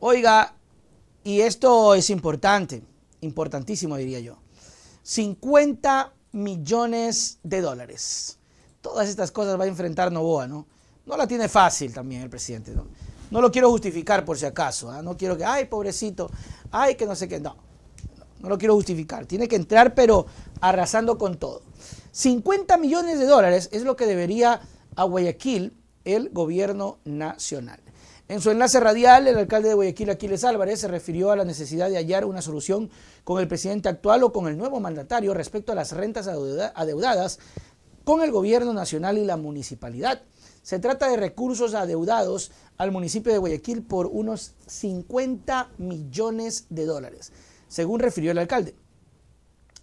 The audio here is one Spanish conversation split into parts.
Oiga, y esto es importante, importantísimo diría yo. 50 millones de dólares. Todas estas cosas va a enfrentar Novoa, ¿no? No la tiene fácil también el presidente, ¿no? No lo quiero justificar por si acaso, ¿ah? no quiero que, ay, pobrecito, ay, que no sé qué, no, no lo quiero justificar. Tiene que entrar, pero arrasando con todo. 50 millones de dólares es lo que debería a Guayaquil el gobierno nacional. En su enlace radial, el alcalde de Guayaquil, Aquiles Álvarez, se refirió a la necesidad de hallar una solución con el presidente actual o con el nuevo mandatario respecto a las rentas adeudadas con el gobierno nacional y la municipalidad. Se trata de recursos adeudados al municipio de Guayaquil por unos 50 millones de dólares, según refirió el alcalde.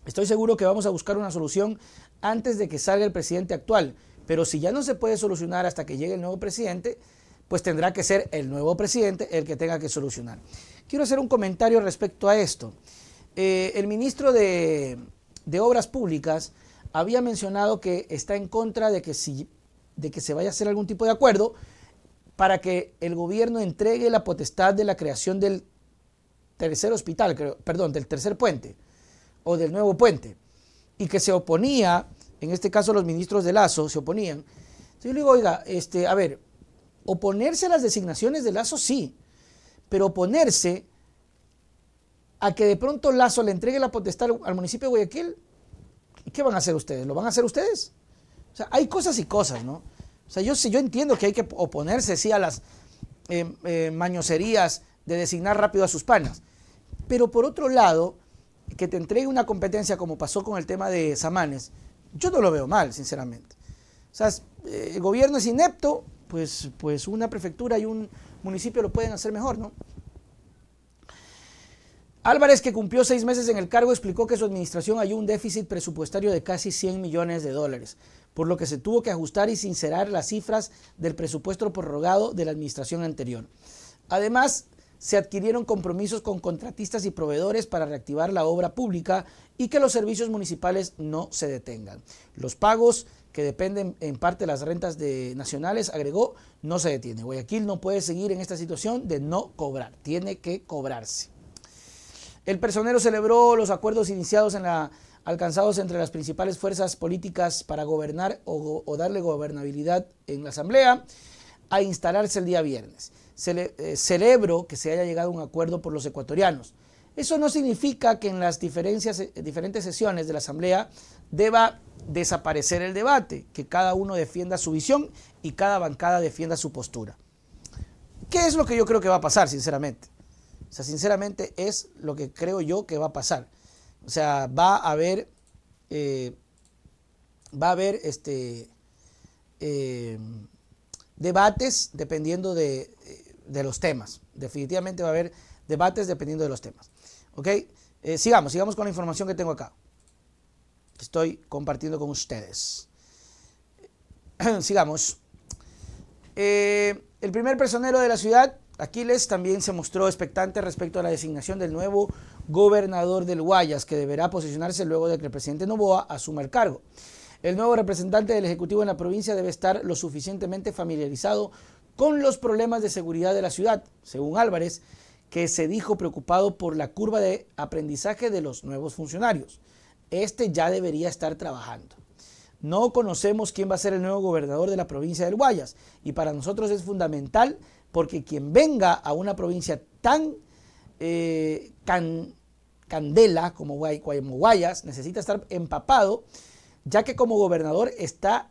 Estoy seguro que vamos a buscar una solución antes de que salga el presidente actual, pero si ya no se puede solucionar hasta que llegue el nuevo presidente, pues tendrá que ser el nuevo presidente el que tenga que solucionar. Quiero hacer un comentario respecto a esto. Eh, el ministro de, Obras Públicas había mencionado que está en contra de que, si, de que se vaya a hacer algún tipo de acuerdo para que el gobierno entregue la potestad de la creación del tercer hospital, perdón, del tercer puente o del nuevo puente, y que se oponía, en este caso los ministros de Lazo se oponían. yo le digo, oiga, este, a ver, Oponerse a las designaciones de Lazo, sí, pero oponerse a que de pronto Lazo le entregue la potestad al municipio de Guayaquil, ¿qué van a hacer ustedes? ¿Lo van a hacer ustedes? O sea, hay cosas y cosas, ¿no? O sea, yo, yo entiendo que hay que oponerse, sí, a las mañocerías eh, eh, mañoserías de designar rápido a sus panas. Pero por otro lado, que te entregue una competencia como pasó con el tema de Samanes, yo no lo veo mal, sinceramente. O sea, eh, el gobierno es inepto, pues, pues, una prefectura y un municipio lo pueden hacer mejor, ¿no? Álvarez, que cumplió seis meses en el cargo, explicó que su administración halló un déficit presupuestario de casi 100 millones de dólares, por lo que se tuvo que ajustar y sincerar las cifras del presupuesto prorrogado de la administración anterior. Además, se adquirieron compromisos con contratistas y proveedores para reactivar la obra pública y que los servicios municipales no se detengan. Los pagos que dependen en parte de las rentas de nacionales, agregó, no se detiene. Guayaquil no puede seguir en esta situación de no cobrar, tiene que cobrarse. El personero celebró los acuerdos iniciados en la alcanzados entre las principales fuerzas políticas para gobernar o, darle gobernabilidad en la Asamblea a instalarse el día viernes. Eh, celebro que se haya llegado a un acuerdo por los ecuatorianos. Eso no significa que en las eh, diferentes sesiones de la Asamblea deba desaparecer el debate, que cada uno defienda su visión y cada bancada defienda su postura. ¿Qué es lo que yo creo que va a pasar, sinceramente? O sea, sinceramente es lo que creo yo que va a pasar. O sea, va a haber, eh, va a haber este, eh, debates dependiendo de de los temas. Definitivamente va a haber debates dependiendo de los temas. ¿Ok? Eh, sigamos, sigamos con la información que tengo acá. estoy compartiendo con ustedes. sigamos. Eh, el primer personero de la ciudad, Aquiles, también se mostró expectante respecto a la designación del nuevo gobernador del Guayas, que deberá posicionarse luego de que el presidente Novoa asuma el cargo. El nuevo representante del Ejecutivo en la provincia debe estar lo suficientemente familiarizado con los problemas de seguridad de la ciudad, según Álvarez, que se dijo preocupado por la curva de aprendizaje de los nuevos funcionarios. Este ya debería estar trabajando. No conocemos quién va a ser el nuevo gobernador de la provincia del Guayas y para nosotros es fundamental porque quien venga a una provincia tan eh, candela como Guayas necesita estar empapado, ya que como gobernador está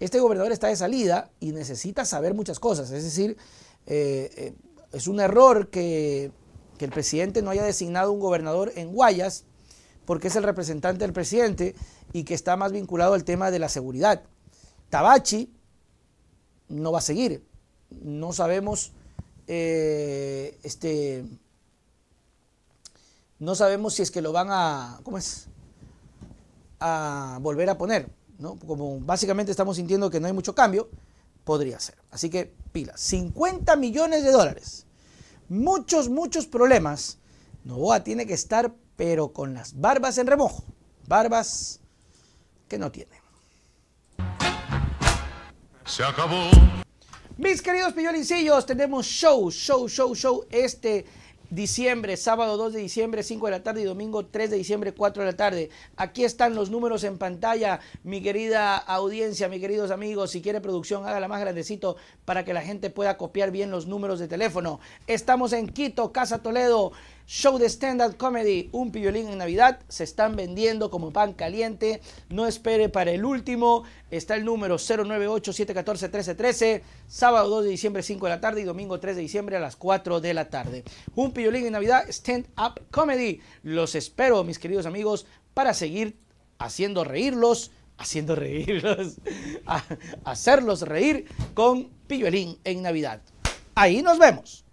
este gobernador está de salida y necesita saber muchas cosas. Es decir, eh, eh, es un error que, el presidente no haya designado un gobernador en Guayas porque es el representante del presidente y que está más vinculado al tema de la seguridad. Tabachi no va a seguir. No sabemos, eh, este, no sabemos si es que lo van a, ¿cómo es? A volver a poner. ¿no? Como básicamente estamos sintiendo que no hay mucho cambio, podría ser. Así que pila, 50 millones de dólares. Muchos, muchos problemas. Novoa tiene que estar, pero con las barbas en remojo. Barbas que no tiene. Se acabó. Mis queridos pillolincillos, tenemos show, show, show, show este diciembre, sábado 2 de diciembre, 5 de la tarde y domingo 3 de diciembre, 4 de la tarde. Aquí están los números en pantalla, mi querida audiencia, mis queridos amigos. Si quiere producción, hágala más grandecito para que la gente pueda copiar bien los números de teléfono. Estamos en Quito, Casa Toledo show de stand-up comedy, un pillolín en Navidad, se están vendiendo como pan caliente. No espere para el último. Está el número 0987141313, 1313 sábado 2 de diciembre 5 de la tarde y domingo 3 de diciembre a las 4 de la tarde. Un pillolín en Navidad, stand-up comedy. Los espero, mis queridos amigos, para seguir haciendo reírlos haciendo reírlos, hacerlos reír con pillolín en Navidad. Ahí nos vemos.